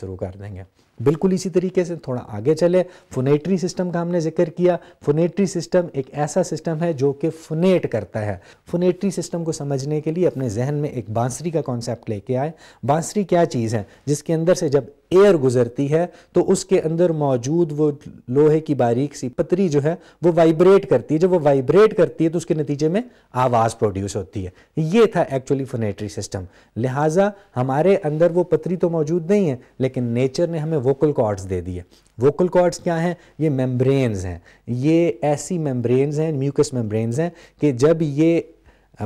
शुरू कर देंगे बिल्कुल इसी तरीके से थोड़ा आगे चले फुनेटरी सिस्टम का हमने जिक्र किया फुनेटरी सिस्टम एक ऐसा सिस्टम है जो कि फोनेट करता है फुनेटरी सिस्टम को समझने के लिए अपने जहन में एक बांसुरी का कॉन्सेप्ट लेके आए बांसुरी क्या चीज़ है जिसके अंदर से जब एयर गुजरती है तो उसके अंदर मौजूद वो लोहे की बारीक सी पतरी जो है वो वाइब्रेट करती है जब वो वाइब्रेट करती है तो उसके नतीजे में आवाज़ प्रोड्यूस होती है ये था एक्चुअली फोनेटरी सिस्टम लिहाजा हमारे अंदर वो पतरी तो मौजूद नहीं है लेकिन नेचर ने हमें वोकल कॉर्ड्स दे दिए वोकल कॉर्ड्स क्या हैं ये मेम्ब्रेन्स हैं ये ऐसी मेम्ब्रेन्स हैं म्यूकस मेम्ब्रेन्स हैं कि जब ये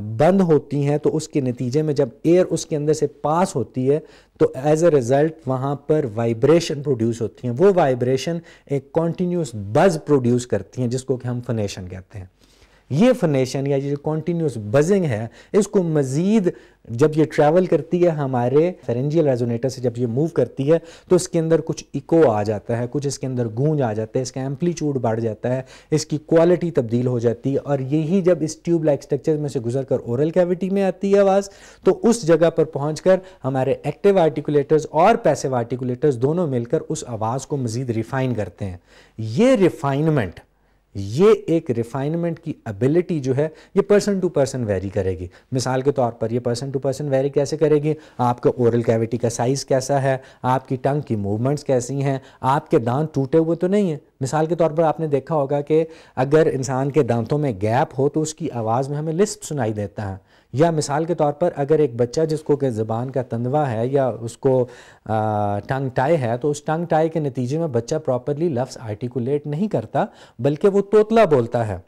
बंद होती हैं तो उसके नतीजे में जब एयर उसके अंदर से पास होती है तो एज अ रिज़ल्ट वहाँ पर वाइब्रेशन प्रोड्यूस होती हैं वो वाइब्रेशन एक कॉन्टीन्यूस बज प्रोड्यूस करती हैं जिसको कि हम फनेशन कहते हैं ये फनेशन या ये जो कॉन्टीन्यूस बजिंग है इसको मज़ीद जब ये ट्रैवल करती है हमारे फेरेंजियल रेजोनेटर से जब ये मूव करती है तो इसके अंदर कुछ इको आ जाता है कुछ इसके अंदर गूंज आ जाता है इसका एम्पलीट्यूड बढ़ जाता है इसकी क्वालिटी तब्दील हो जाती है और यही जब इस ट्यूब लाइक स्ट्रक्चर में से गुजर कर ओरल कैविटी में आती है आवाज़ तो उस जगह पर पहुँच हमारे एक्टिव आर्टिकुलेटर्स और पैसिव आर्टिकुलेटर्स दोनों मिलकर उस आवाज़ को मज़ीद रिफ़ाइन करते हैं ये रिफ़ाइनमेंट ये एक रिफाइनमेंट की एबिलिटी जो है ये पर्सन टू पर्सन वेरी करेगी मिसाल के तौर पर ये पर्सन टू पर्सन वेरी कैसे करेगी आपका ओरल कैविटी का साइज़ कैसा है आपकी टंग की मूवमेंट्स कैसी हैं आपके दांत टूटे हुए तो नहीं है मिसाल के तौर पर आपने देखा होगा कि अगर इंसान के दांतों में गैप हो तो उसकी आवाज़ में हमें लिस्प सुनाई देता है या मिसाल के तौर पर अगर एक बच्चा जिसको कि ज़बान का तंदवा है या उसको टंग टाई है तो उस टंग टाई के नतीजे में बच्चा प्रॉपरली लफ्स आर्टिकुलेट नहीं करता बल्कि वो तोतला बोलता है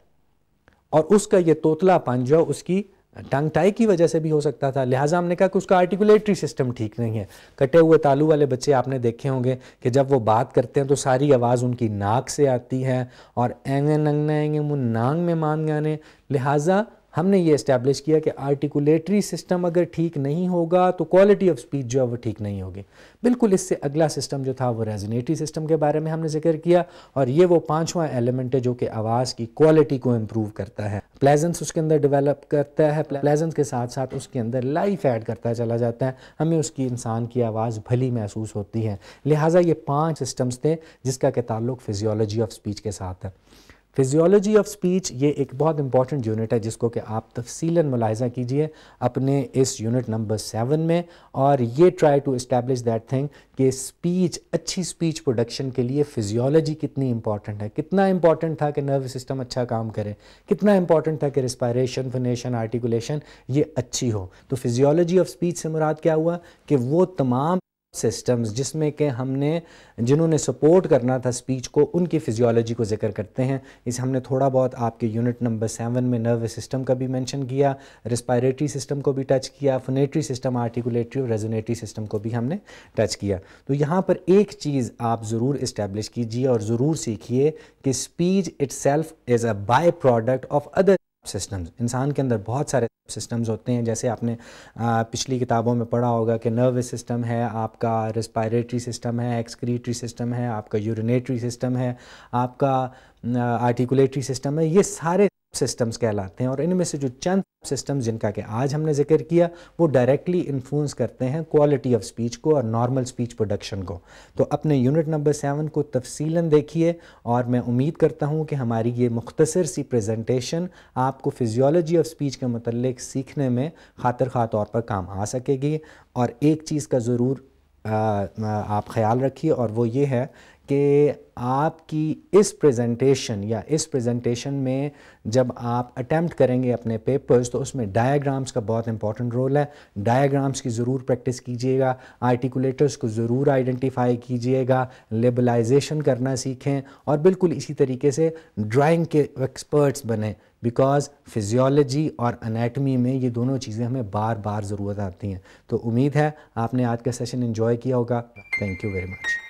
और उसका ये तोतलापन जो उसकी टंग टाई की वजह से भी हो सकता था लिहाजा हमने कहा कि उसका आर्टिकुलेटरी सिस्टम ठीक नहीं है कटे हुए तालू वाले बच्चे आपने देखे होंगे कि जब वो बात करते हैं तो सारी आवाज़ उनकी नाक से आती है और एंग नंग नंग नांग में मान गाने लिहाजा हमने ये इस्टेब्लिश किया कि आर्टिकुलेटरी सिस्टम अगर ठीक नहीं होगा तो क्वालिटी ऑफ स्पीच जो है वो ठीक नहीं होगी बिल्कुल इससे अगला सिस्टम जो था वो रेजोनेटरी सिस्टम के बारे में हमने जिक्र किया और ये वो पांचवा एलिमेंट है जो कि आवाज़ की क्वालिटी को इम्प्रूव करता है प्लेजेंस उसके अंदर डेवलप करता है प्लेजेंस के साथ साथ उसके अंदर लाइफ ऐड करता चला जाता है हमें उसकी इंसान की आवाज़ भली महसूस होती है लिहाजा ये पाँच सिस्टम्स थे जिसका के ताल्लुक फिजियोलॉजी ऑफ स्पीच के साथ है फिजियोलॉजी ऑफ स्पीच ये एक बहुत इंपॉर्टेंट यूनिट है जिसको कि आप तफसीला मुलाजा कीजिए अपने इस यूनिट नंबर सेवन में और ये try to establish that thing कि स्पीच अच्छी स्पीच प्रोडक्शन के लिए फिजियोलॉजी कितनी इंपॉर्टेंट है कितना इंपॉर्टेंट था कि नर्व सिस्टम अच्छा काम करे कितना इंपॉर्टेंट था कि रिस्पायरेशन फनेशन आर्टिकुलेशन ये अच्छी हो तो फिजियोलॉजी ऑफ स्पीच से मुराद क्या हुआ कि वो तमाम सिस्टम्स जिसमें के हमने जिन्होंने सपोर्ट करना था स्पीच को उनकी फिजियोलॉजी को जिक्र करते हैं इस हमने थोड़ा बहुत आपके यूनिट नंबर सेवन में नर्वस सिस्टम का भी मेंशन किया रिस्पायरेटरी सिस्टम को भी टच किया फोनेटरी सिस्टम आर्टिकुलेटरी और रेजोनेटरी सिस्टम को भी हमने टच किया तो यहाँ पर एक चीज़ आप ज़रूर इस्टेब्लिश कीजिए और ज़रूर सीखिए कि speech itself is a by product of other systems इंसान के अंदर बहुत सारे सिस्टम्स होते हैं जैसे आपने पिछली किताबों में पढ़ा होगा कि नर्वस सिस्टम है आपका रेस्पायरेटरी सिस्टम है एक्सक्रीटरी सिस्टम है आपका यूरिनेटरी सिस्टम है आपका आर्टिकुलेटरी सिस्टम है ये सारे सिस्टम्स कहलाते हैं और इनमें से जो चंद सिस्टम जिनका कि आज हमने जिक्र किया वो डायरेक्टली इन्फ्लुएंस करते हैं क्वालिटी ऑफ स्पीच को और नॉर्मल स्पीच प्रोडक्शन को तो अपने यूनिट नंबर सेवन को तफसीला देखिए और मैं उम्मीद करता हूँ कि हमारी ये मुख्तसर सी प्रजेंटेशन आपको फिजियोलॉजी ऑफ स्पीच के मतलब सीखने में खातर खा तौर पर काम आ सकेगी और एक चीज़ का ज़रूर आप ख्याल रखिए और वो ये है कि आपकी इस प्रेजेंटेशन या इस प्रेजेंटेशन में जब आप अटैम्प्ट करेंगे अपने पेपर्स तो उसमें डायग्राम्स का बहुत इंपॉर्टेंट रोल है डायग्राम्स की ज़रूर प्रैक्टिस कीजिएगा आर्टिकुलेटर्स को ज़रूर आइडेंटिफाई कीजिएगा लेबलाइजेशन करना सीखें और बिल्कुल इसी तरीके से ड्राइंग के एक्सपर्ट्स बने बिकॉज फिजियोलॉजी और अनेटमी में ये दोनों चीज़ें हमें बार बार ज़रूरत आती हैं तो उम्मीद है आपने आज का सेशन इन्जॉय किया होगा थैंक यू वेरी मच